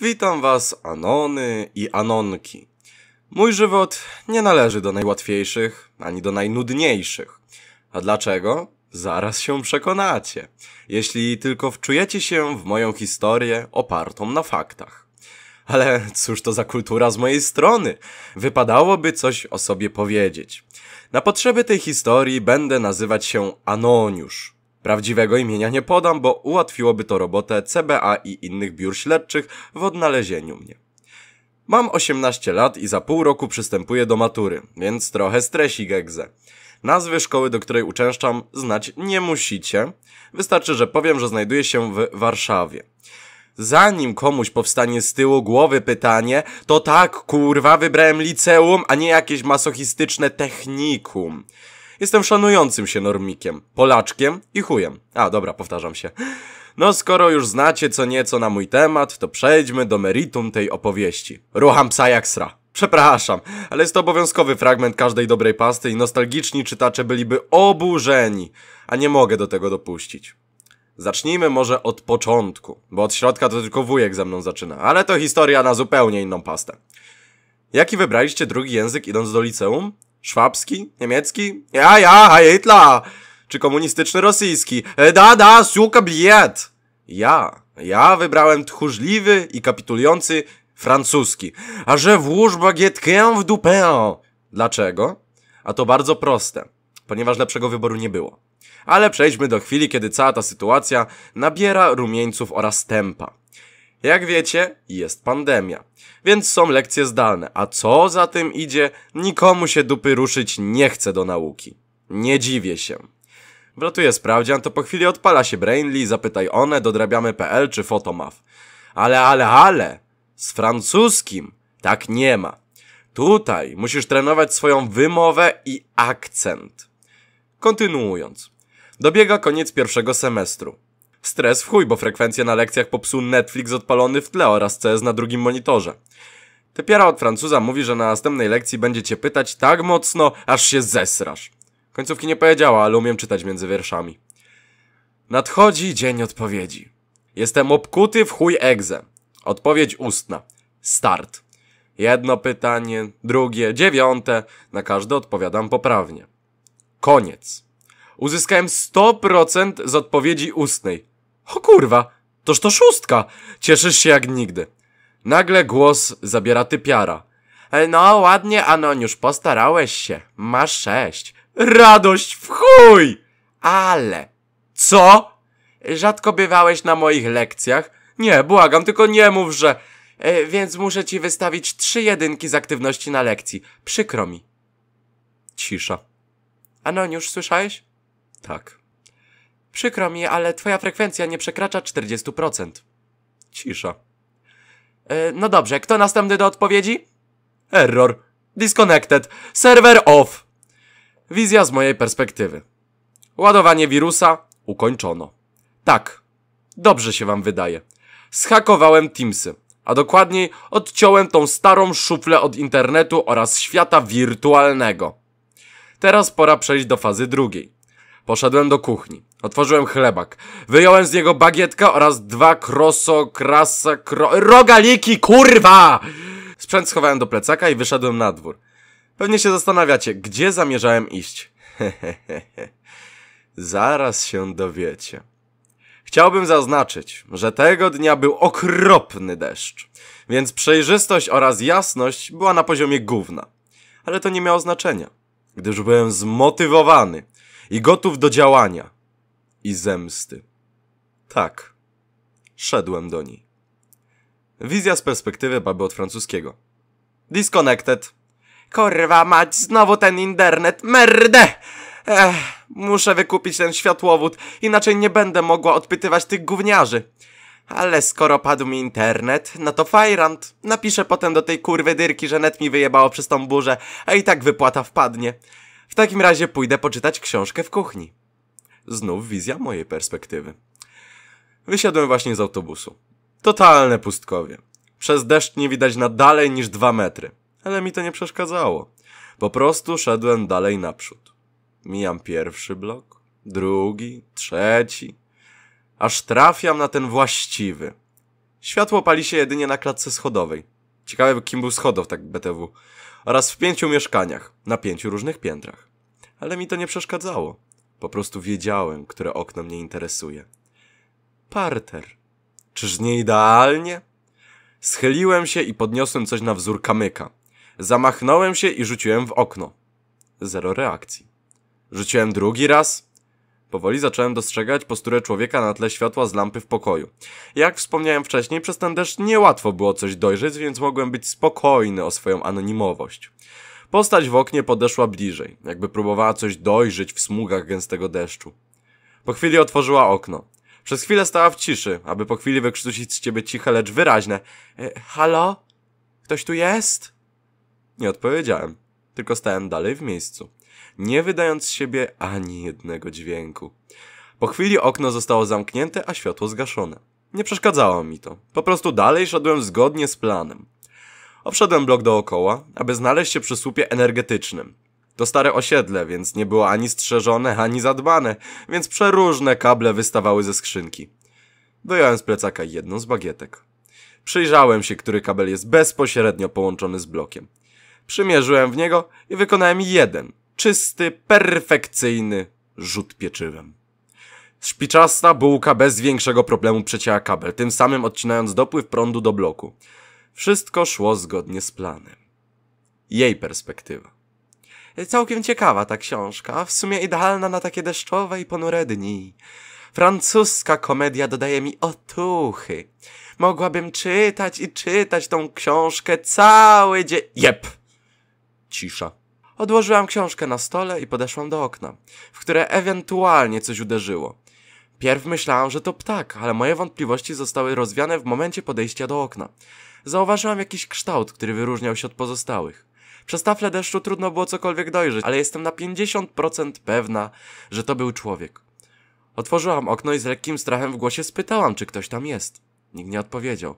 Witam was, Anony i Anonki. Mój żywot nie należy do najłatwiejszych, ani do najnudniejszych. A dlaczego? Zaraz się przekonacie, jeśli tylko wczujecie się w moją historię opartą na faktach. Ale cóż to za kultura z mojej strony? Wypadałoby coś o sobie powiedzieć. Na potrzeby tej historii będę nazywać się Anoniusz. Prawdziwego imienia nie podam, bo ułatwiłoby to robotę CBA i innych biur śledczych w odnalezieniu mnie. Mam 18 lat i za pół roku przystępuję do matury, więc trochę stresik egze. Nazwy szkoły, do której uczęszczam, znać nie musicie. Wystarczy, że powiem, że znajduję się w Warszawie. Zanim komuś powstanie z tyłu głowy pytanie, to tak, kurwa, wybrałem liceum, a nie jakieś masochistyczne technikum. Jestem szanującym się normikiem, Polaczkiem i chujem. A, dobra, powtarzam się. No skoro już znacie co nieco na mój temat, to przejdźmy do meritum tej opowieści. Rucham psa jak sra. Przepraszam, ale jest to obowiązkowy fragment każdej dobrej pasty i nostalgiczni czytacze byliby oburzeni, a nie mogę do tego dopuścić. Zacznijmy może od początku, bo od środka to tylko wujek ze mną zaczyna, ale to historia na zupełnie inną pastę. Jaki wybraliście drugi język idąc do liceum? Szwabski? Niemiecki? Ja, ja, Hitler! Czy komunistyczny rosyjski? E, da, da, suka, biet! Ja, ja wybrałem tchórzliwy i kapitulujący francuski. A że włóż bagietkę w dupę! Dlaczego? A to bardzo proste, ponieważ lepszego wyboru nie było. Ale przejdźmy do chwili, kiedy cała ta sytuacja nabiera rumieńców oraz tempa. Jak wiecie, jest pandemia, więc są lekcje zdalne, a co za tym idzie, nikomu się dupy ruszyć nie chce do nauki. Nie dziwię się. Wlatuje sprawdzian, to po chwili odpala się Brainly, zapytaj one, dodrabiamy.pl czy Fotomaf. Ale, ale, ale! Z francuskim tak nie ma. Tutaj musisz trenować swoją wymowę i akcent. Kontynuując. Dobiega koniec pierwszego semestru. Stres w chuj, bo frekwencja na lekcjach popsuł Netflix odpalony w tle oraz CS na drugim monitorze. Typiara od Francuza mówi, że na następnej lekcji będzie cię pytać tak mocno, aż się zesrasz. Końcówki nie powiedziała, ale umiem czytać między wierszami. Nadchodzi dzień odpowiedzi. Jestem obkuty w chuj egze. Odpowiedź ustna. Start. Jedno pytanie, drugie, dziewiąte. Na każde odpowiadam poprawnie. Koniec. Uzyskałem 100% z odpowiedzi ustnej. O kurwa, toż to szóstka! Cieszysz się jak nigdy. Nagle głos zabiera typiara. No, ładnie, Anoniusz, postarałeś się. Masz sześć. Radość w chuj! Ale... Co? Rzadko bywałeś na moich lekcjach? Nie, błagam, tylko nie mów, że... E, więc muszę ci wystawić trzy jedynki z aktywności na lekcji. Przykro mi. Cisza. Anoniusz, słyszałeś? Tak. Przykro mi, ale twoja frekwencja nie przekracza 40%. Cisza. E, no dobrze, kto następny do odpowiedzi? Error. Disconnected. Server off. Wizja z mojej perspektywy. Ładowanie wirusa ukończono. Tak, dobrze się wam wydaje. Schakowałem Teamsy, a dokładniej odciąłem tą starą szuflę od internetu oraz świata wirtualnego. Teraz pora przejść do fazy drugiej. Poszedłem do kuchni. Otworzyłem chlebak. Wyjąłem z niego bagietkę oraz dwa kroso, krasa, kro... Rogaliki, kurwa! Sprzęt schowałem do plecaka i wyszedłem na dwór. Pewnie się zastanawiacie, gdzie zamierzałem iść. Zaraz się dowiecie. Chciałbym zaznaczyć, że tego dnia był okropny deszcz, więc przejrzystość oraz jasność była na poziomie gówna. Ale to nie miało znaczenia, gdyż byłem zmotywowany i gotów do działania i zemsty. Tak, szedłem do niej. Wizja z perspektywy baby od francuskiego. Disconnected. Korwa mać, znowu ten internet, merde! Ech, muszę wykupić ten światłowód, inaczej nie będę mogła odpytywać tych gówniarzy. Ale skoro padł mi internet, no to fajrant. Napiszę potem do tej kurwy dyrki, że net mi wyjebało przez tą burzę, a i tak wypłata wpadnie. W takim razie pójdę poczytać książkę w kuchni. Znów wizja mojej perspektywy. Wysiadłem właśnie z autobusu. Totalne pustkowie. Przez deszcz nie widać na dalej niż dwa metry, ale mi to nie przeszkadzało. Po prostu szedłem dalej naprzód. Mijam pierwszy blok, drugi, trzeci, aż trafiam na ten właściwy. Światło pali się jedynie na klatce schodowej. Ciekawe, kim był schodow, tak BTW oraz w pięciu mieszkaniach, na pięciu różnych piętrach. Ale mi to nie przeszkadzało. Po prostu wiedziałem, które okno mnie interesuje. Parter. Czyż nie idealnie? Schyliłem się i podniosłem coś na wzór kamyka. Zamachnąłem się i rzuciłem w okno. Zero reakcji. Rzuciłem drugi raz Powoli zacząłem dostrzegać posturę człowieka na tle światła z lampy w pokoju. Jak wspomniałem wcześniej, przez ten deszcz niełatwo było coś dojrzeć, więc mogłem być spokojny o swoją anonimowość. Postać w oknie podeszła bliżej, jakby próbowała coś dojrzeć w smugach gęstego deszczu. Po chwili otworzyła okno. Przez chwilę stała w ciszy, aby po chwili wykrztusić z ciebie ciche, lecz wyraźne. E, halo? Ktoś tu jest? Nie odpowiedziałem, tylko stałem dalej w miejscu nie wydając z siebie ani jednego dźwięku. Po chwili okno zostało zamknięte, a światło zgaszone. Nie przeszkadzało mi to. Po prostu dalej szedłem zgodnie z planem. Obszedłem blok dookoła, aby znaleźć się przy słupie energetycznym. To stare osiedle, więc nie było ani strzeżone, ani zadbane, więc przeróżne kable wystawały ze skrzynki. Wyjąłem z plecaka jedną z bagietek. Przyjrzałem się, który kabel jest bezpośrednio połączony z blokiem. Przymierzyłem w niego i wykonałem jeden, Czysty, perfekcyjny rzut pieczywem. Szpiczasta bułka bez większego problemu przecięła kabel, tym samym odcinając dopływ prądu do bloku. Wszystko szło zgodnie z planem. Jej perspektywa. Całkiem ciekawa ta książka, w sumie idealna na takie deszczowe i ponure dni. Francuska komedia dodaje mi otuchy. Mogłabym czytać i czytać tą książkę cały dzień. Jep! Cisza. Odłożyłam książkę na stole i podeszłam do okna, w które ewentualnie coś uderzyło. Pierw myślałam, że to ptak, ale moje wątpliwości zostały rozwiane w momencie podejścia do okna. Zauważyłam jakiś kształt, który wyróżniał się od pozostałych. Przez tafle deszczu trudno było cokolwiek dojrzeć, ale jestem na 50% pewna, że to był człowiek. Otworzyłam okno i z lekkim strachem w głosie spytałam, czy ktoś tam jest. Nikt nie odpowiedział.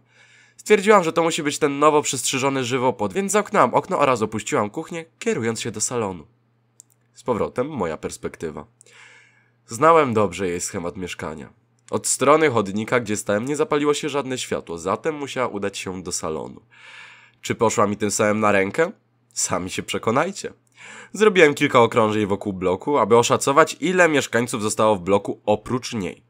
Stwierdziłam, że to musi być ten nowo przystrzyżony żywopłot, więc zamknęłam okno oraz opuściłam kuchnię, kierując się do salonu. Z powrotem moja perspektywa. Znałem dobrze jej schemat mieszkania. Od strony chodnika, gdzie stałem, nie zapaliło się żadne światło, zatem musiała udać się do salonu. Czy poszła mi tym samym na rękę? Sami się przekonajcie. Zrobiłem kilka okrążeń wokół bloku, aby oszacować, ile mieszkańców zostało w bloku oprócz niej.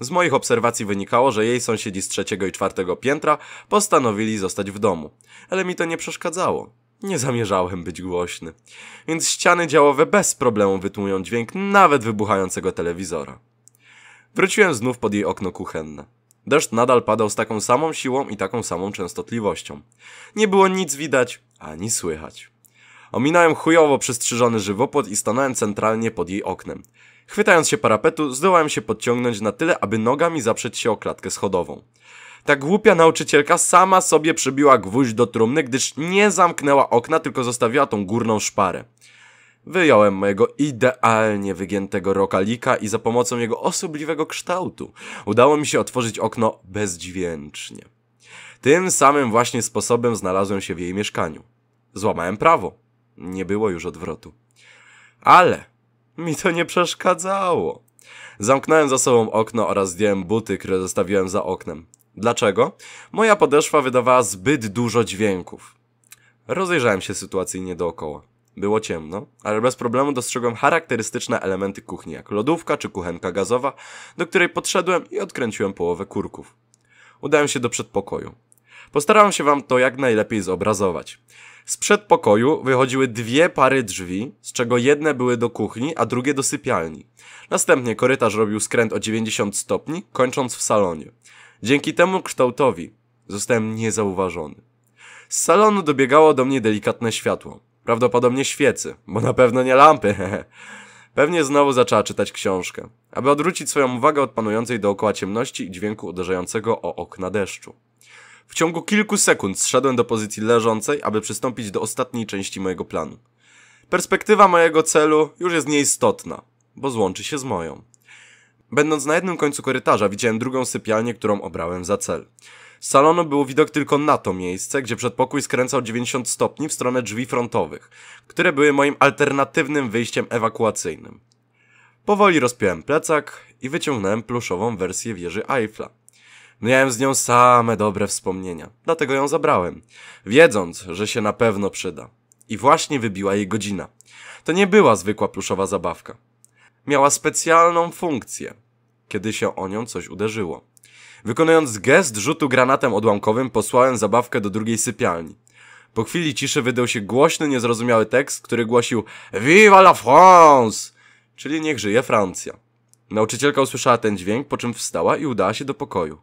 Z moich obserwacji wynikało, że jej sąsiedzi z trzeciego i czwartego piętra postanowili zostać w domu. Ale mi to nie przeszkadzało. Nie zamierzałem być głośny. Więc ściany działowe bez problemu wytłumią dźwięk nawet wybuchającego telewizora. Wróciłem znów pod jej okno kuchenne. Deszcz nadal padał z taką samą siłą i taką samą częstotliwością. Nie było nic widać ani słychać. Ominąłem chujowo przystrzyżony żywopłot i stanąłem centralnie pod jej oknem. Chwytając się parapetu, zdołałem się podciągnąć na tyle, aby nogami zaprzeć się o klatkę schodową. Ta głupia nauczycielka sama sobie przybiła gwóźdź do trumny, gdyż nie zamknęła okna, tylko zostawiła tą górną szparę. Wyjąłem mojego idealnie wygiętego rokalika i za pomocą jego osobliwego kształtu udało mi się otworzyć okno bezdźwięcznie. Tym samym właśnie sposobem znalazłem się w jej mieszkaniu. Złamałem prawo. Nie było już odwrotu. Ale mi to nie przeszkadzało. Zamknąłem za sobą okno oraz zdjąłem buty, które zostawiłem za oknem. Dlaczego? Moja podeszwa wydawała zbyt dużo dźwięków. Rozejrzałem się sytuacyjnie dookoła. Było ciemno, ale bez problemu dostrzegłem charakterystyczne elementy kuchni, jak lodówka czy kuchenka gazowa, do której podszedłem i odkręciłem połowę kurków. Udałem się do przedpokoju. Postarałem się wam to jak najlepiej zobrazować. Z przedpokoju wychodziły dwie pary drzwi, z czego jedne były do kuchni, a drugie do sypialni. Następnie korytarz robił skręt o 90 stopni, kończąc w salonie. Dzięki temu kształtowi zostałem niezauważony. Z salonu dobiegało do mnie delikatne światło. Prawdopodobnie świecy, bo na pewno nie lampy. Pewnie znowu zaczęła czytać książkę, aby odwrócić swoją uwagę od panującej dookoła ciemności i dźwięku uderzającego o okna deszczu. W ciągu kilku sekund zszedłem do pozycji leżącej, aby przystąpić do ostatniej części mojego planu. Perspektywa mojego celu już jest nieistotna, bo złączy się z moją. Będąc na jednym końcu korytarza, widziałem drugą sypialnię, którą obrałem za cel. Z salonu był widok tylko na to miejsce, gdzie przedpokój skręcał 90 stopni w stronę drzwi frontowych, które były moim alternatywnym wyjściem ewakuacyjnym. Powoli rozpiąłem plecak i wyciągnąłem pluszową wersję wieży Eiffla. Miałem z nią same dobre wspomnienia, dlatego ją zabrałem, wiedząc, że się na pewno przyda. I właśnie wybiła jej godzina. To nie była zwykła pluszowa zabawka. Miała specjalną funkcję, kiedy się o nią coś uderzyło. Wykonując gest rzutu granatem odłamkowym, posłałem zabawkę do drugiej sypialni. Po chwili ciszy wydał się głośny, niezrozumiały tekst, który głosił Viva la France! Czyli niech żyje Francja. Nauczycielka usłyszała ten dźwięk, po czym wstała i udała się do pokoju.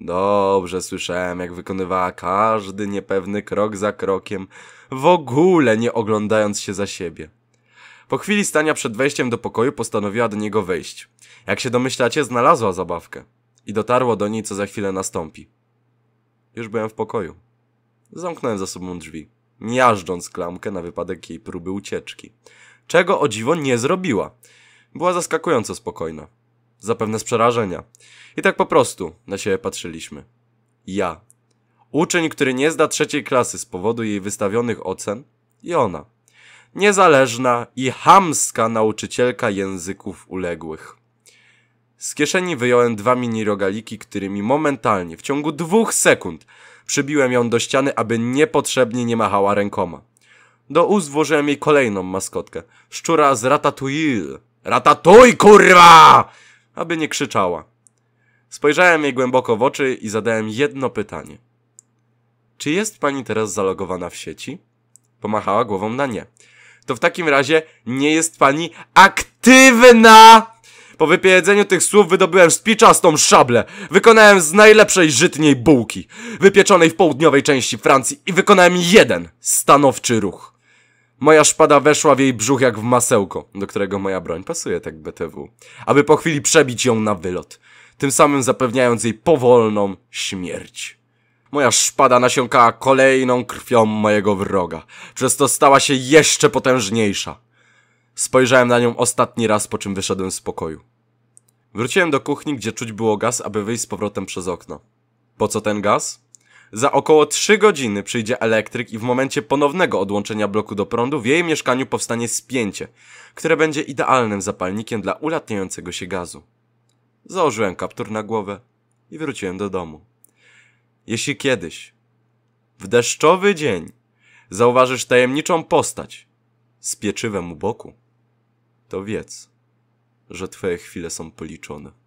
Dobrze słyszałem, jak wykonywała każdy niepewny krok za krokiem, w ogóle nie oglądając się za siebie. Po chwili stania przed wejściem do pokoju postanowiła do niego wejść. Jak się domyślacie, znalazła zabawkę. I dotarło do niej, co za chwilę nastąpi. Już byłem w pokoju. Zamknąłem za sobą drzwi, miażdżąc klamkę na wypadek jej próby ucieczki. Czego o dziwo nie zrobiła. Była zaskakująco spokojna zapewne z przerażenia. I tak po prostu na siebie patrzyliśmy. Ja. Uczeń, który nie zda trzeciej klasy z powodu jej wystawionych ocen i ona. Niezależna i hamska nauczycielka języków uległych. Z kieszeni wyjąłem dwa mini rogaliki, którymi momentalnie, w ciągu dwóch sekund, przybiłem ją do ściany, aby niepotrzebnie nie machała rękoma. Do ust włożyłem jej kolejną maskotkę. Szczura z Ratatouille. Ratatouille, kurwa! aby nie krzyczała. Spojrzałem jej głęboko w oczy i zadałem jedno pytanie. Czy jest pani teraz zalogowana w sieci? Pomachała głową na nie. To w takim razie nie jest pani aktywna! Po wypowiedzeniu tych słów wydobyłem spiczastą szablę. Wykonałem z najlepszej żytniej bułki, wypieczonej w południowej części Francji i wykonałem jeden stanowczy ruch. Moja szpada weszła w jej brzuch jak w masełko, do którego moja broń pasuje tak BTW, aby po chwili przebić ją na wylot, tym samym zapewniając jej powolną śmierć. Moja szpada nasiąkała kolejną krwią mojego wroga, przez to stała się jeszcze potężniejsza. Spojrzałem na nią ostatni raz, po czym wyszedłem z pokoju. Wróciłem do kuchni, gdzie czuć było gaz, aby wyjść z powrotem przez okno. Po co ten gaz? Za około 3 godziny przyjdzie elektryk i w momencie ponownego odłączenia bloku do prądu w jej mieszkaniu powstanie spięcie, które będzie idealnym zapalnikiem dla ulatniającego się gazu. Założyłem kaptur na głowę i wróciłem do domu. Jeśli kiedyś, w deszczowy dzień, zauważysz tajemniczą postać z pieczywem u boku, to wiedz, że twoje chwile są policzone.